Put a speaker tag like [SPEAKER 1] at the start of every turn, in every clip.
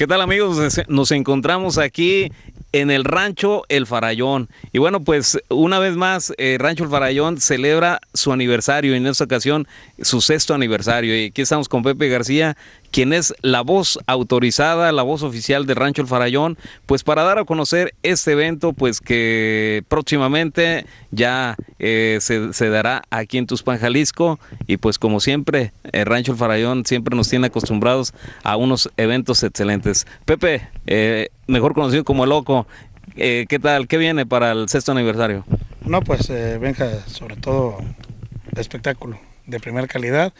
[SPEAKER 1] ¿Qué tal amigos? Nos encontramos aquí en el Rancho El Farallón. Y bueno, pues una vez más, eh, Rancho El Farallón celebra su aniversario, en esta ocasión su sexto aniversario. Y aquí estamos con Pepe García, quien es la voz autorizada, la voz oficial de Rancho El Farallón, pues para dar a conocer este evento, pues que próximamente ya eh, se, dará aquí en Tuspan, Jalisco, y pues como siempre, eh, Rancho El Farallón siempre nos tiene acostumbrados a unos eventos excelentes. Pepe, eh, mejor conocido como El Loco, ¿qué tal? ¿Qué viene para el sexto aniversario?
[SPEAKER 2] No, pues venga, sobre todo espectáculo de primera calidad.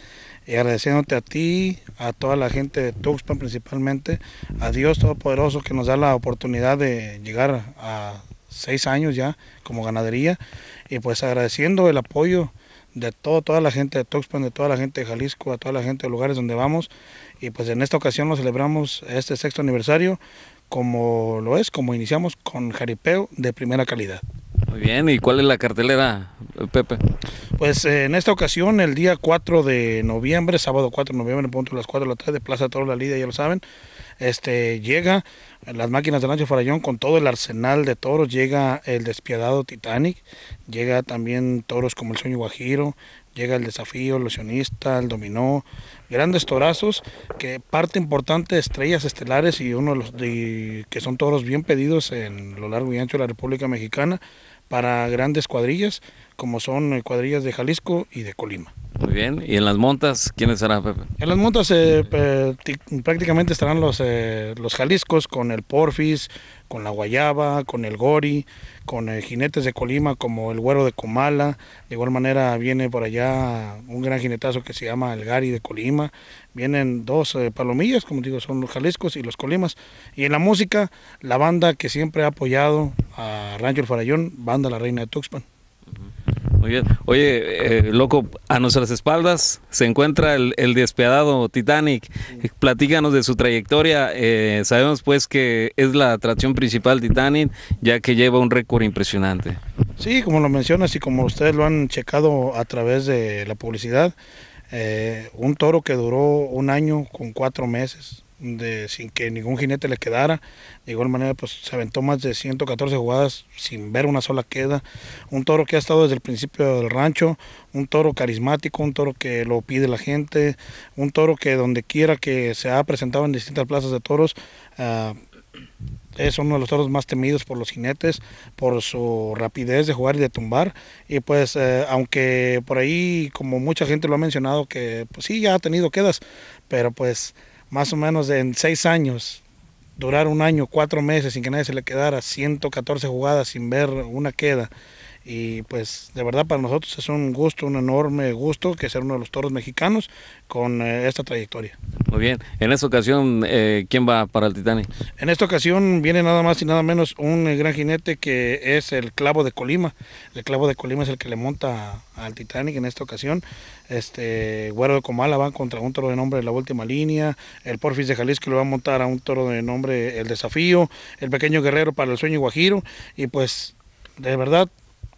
[SPEAKER 2] Y agradeciéndote a ti, a toda la gente de Tuxpan principalmente, a Dios Todopoderoso que nos da la oportunidad de llegar a seis años ya como ganadería. Y pues agradeciendo el apoyo de todo, toda la gente de Tuxpan, de toda la gente de Jalisco, a toda la gente de lugares donde vamos. Y pues en esta ocasión lo celebramos este sexto aniversario como lo es, como iniciamos con jaripeo de primera calidad.
[SPEAKER 1] Muy bien, ¿y cuál es la cartelera Pepe?
[SPEAKER 2] Pues eh, en esta ocasión, el día 4 de noviembre, sábado 4 de noviembre, punto de las 4 de la tarde, Plaza Toro La Liga, ya lo saben, este llega las máquinas de Nacho Farallón con todo el arsenal de toros, llega el despiadado Titanic, llega también toros como el Sueño Guajiro, llega el desafío, el el dominó, grandes torazos, que parte importante estrellas estelares y uno de los de, que son toros bien pedidos en lo largo y ancho de la República Mexicana para grandes cuadrillas como son eh, cuadrillas de Jalisco y de Colima.
[SPEAKER 1] Muy bien, ¿y en las montas quiénes serán, Pepe?
[SPEAKER 2] En las montas eh, prácticamente estarán los, eh, los Jaliscos con el Porfis, con la Guayaba, con el Gori, con jinetes de Colima como el Güero de Comala. De igual manera viene por allá un gran jinetazo que se llama el Gari de Colima. Vienen dos palomillas, como digo, son los Jaliscos y los Colimas. Y en la música, la banda que siempre ha apoyado a Rancho El Farallón, Banda La Reina de Tuxpan.
[SPEAKER 1] Muy bien. Oye, eh, loco, a nuestras espaldas se encuentra el, el despiadado Titanic. Platícanos de su trayectoria. Eh, sabemos pues que es la atracción principal Titanic, ya que lleva un récord impresionante.
[SPEAKER 2] Sí, como lo mencionas y como ustedes lo han checado a través de la publicidad, eh, un toro que duró un año con cuatro meses sin que ningún jinete le quedara. De igual manera, pues se aventó más de 114 jugadas sin ver una sola queda. Un toro que ha estado desde el principio del rancho, un toro carismático, un toro que lo pide la gente, un toro que donde quiera que se ha presentado en distintas plazas de toros, ah, es uno de los toros más temidos por los jinetes, por su rapidez de jugar y de tumbar. Y pues, eh, aunque por ahí, como mucha gente lo ha mencionado, que pues sí, ya ha tenido quedas, pero pues más o menos en seis años, durar un año, cuatro meses sin que nadie se le quedara, 114 jugadas sin ver una queda y pues de verdad para nosotros es un gusto, un enorme gusto que ser uno de los toros mexicanos con eh, esta trayectoria.
[SPEAKER 1] Muy bien, en esta ocasión, eh, ¿quién va para el Titanic?
[SPEAKER 2] En esta ocasión viene nada más y nada menos un eh, gran jinete que es el Clavo de Colima. El Clavo de Colima es el que le monta al Titanic en esta ocasión. Este Güero de Comala va contra un toro de nombre de la última línea, el Porfis de Jalisco lo va a montar a un toro de nombre El Desafío, el Pequeño Guerrero para el Sueño Guajiro y pues de verdad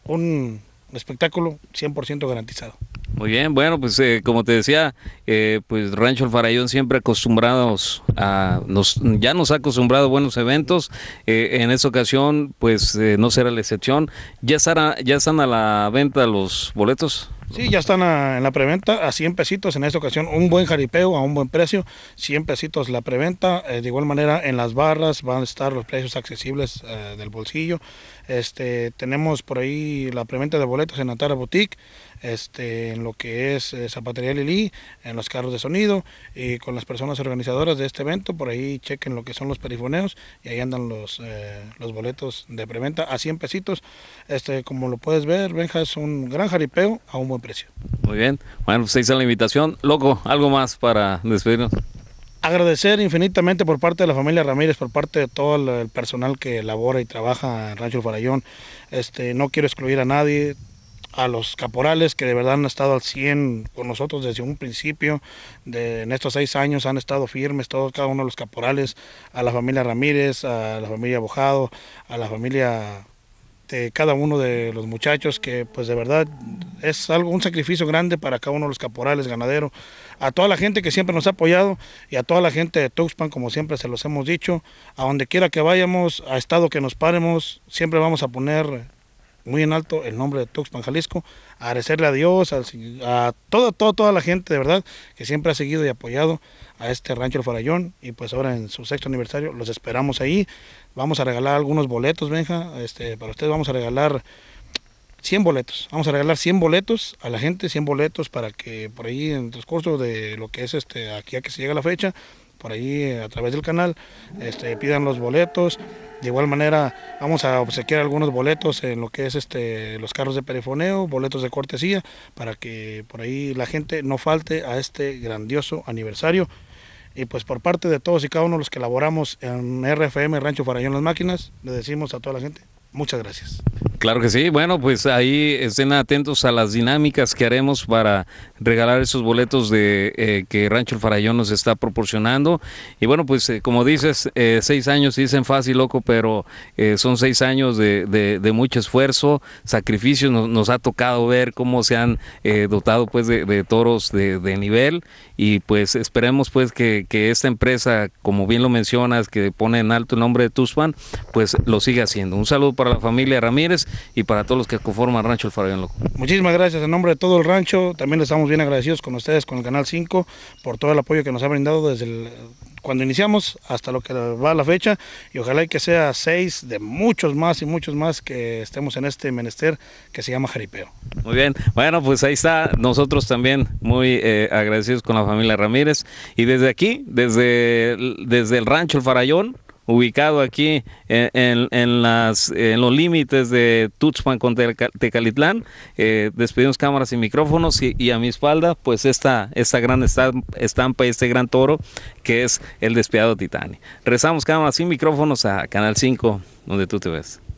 [SPEAKER 2] un espectáculo 100% garantizado.
[SPEAKER 1] Muy bien, bueno, pues eh, como te decía, eh, pues Rancho El Farallón siempre acostumbrados a, nos, ya nos ha acostumbrado a buenos eventos, eh, en esta ocasión pues no será la excepción, ¿Ya, estará, ¿ya están a la venta los boletos?
[SPEAKER 2] Sí, ya están ah, en la preventa a 100 pesitos en esta ocasión, un buen jaripeo a un buen precio, 100 pesitos la preventa, eh, de igual manera en las barras van a estar los precios accesibles eh, del bolsillo. Este, tenemos por ahí la preventa de boletos en Atara Boutique, este, en lo que es eh, Zapatería Lili, en los carros de sonido y con las personas organizadoras de este evento, por ahí chequen lo que son los perifoneos y ahí andan los, los boletos de preventa a 100 pesitos. Este, como lo puedes ver, Benja es un gran jaripeo a un buen precio.
[SPEAKER 1] Muy bien. Bueno, seis pues hizo la invitación. Loco, ¿algo más para despedirnos?
[SPEAKER 2] Agradecer infinitamente por parte de la familia Ramírez, por parte de todo el personal que labora y trabaja en Rancho Farallón. Este, no quiero excluir a nadie, a los caporales que de verdad han estado al 100 con nosotros desde un principio, de, en estos seis años han estado firmes todos, cada uno de los caporales, a la familia Ramírez, a la familia Bojado, a la familia de cada uno de los muchachos que pues de verdad es algo, un sacrificio grande para cada uno de los caporales, ganaderos, a toda la gente que siempre nos ha apoyado y a toda la gente de Tuxpan, como siempre se los hemos dicho, a donde quiera que vayamos, a estado que nos paremos, siempre vamos a poner muy en alto el nombre de Tuxpan, Jalisco, agradecerle a Dios, a, toda, la gente de verdad que siempre ha seguido y apoyado a este rancho El Farallón y pues ahora en su sexto aniversario los esperamos ahí, vamos a regalar algunos boletos, Benja, este, para ustedes vamos a regalar 100 boletos. Vamos a regalar 100 boletos a la gente, 100 boletos para que por ahí en el transcurso de lo que es este, aquí a que se llega la fecha, por ahí eh, a través del canal, este, pidan los boletos. De igual manera vamos a obsequiar algunos boletos en lo que es este, los carros de perifoneo, boletos de cortesía, para que por ahí la gente no falte a este grandioso aniversario. Y pues por parte de todos y cada uno de los que laboramos en RFM Rancho Farallón Las Máquinas, le decimos a toda la gente, muchas gracias.
[SPEAKER 1] Claro que sí. Bueno, pues ahí estén atentos a las dinámicas que haremos para regalar esos boletos de eh, que Rancho El Farallón nos está proporcionando. Y bueno, pues eh, como dices, eh, seis años dicen fácil, loco, pero son seis años de, mucho esfuerzo, sacrificio. Nos, ha tocado ver cómo se han dotado pues de, toros de, nivel y pues esperemos pues que, que, esta empresa, como bien lo mencionas, que pone en alto el nombre de Tuspan, pues lo siga haciendo. Un saludo para la familia Ramírez y para todos los que conforman Rancho El Farallón Loco.
[SPEAKER 2] Muchísimas gracias en nombre de todo el rancho, también estamos bien agradecidos con ustedes, con el Canal 5, por todo el apoyo que nos ha brindado desde el, cuando iniciamos hasta lo que va la fecha y ojalá que sea seis de muchos más y muchos más que estemos en este menester que se llama Jaripeo.
[SPEAKER 1] Muy bien, bueno pues ahí está, nosotros también muy eh, agradecidos con la familia Ramírez y desde aquí, desde, desde el rancho El Farallón, ubicado aquí en, en, las, en los límites de Tuchpan con Tecalitlán. Eh, despedimos cámaras y micrófonos y, a mi espalda pues esta, esta gran estampa y este gran toro que es el despiadado Titani. Rezamos cámaras y micrófonos a Canal 5 donde tú te ves.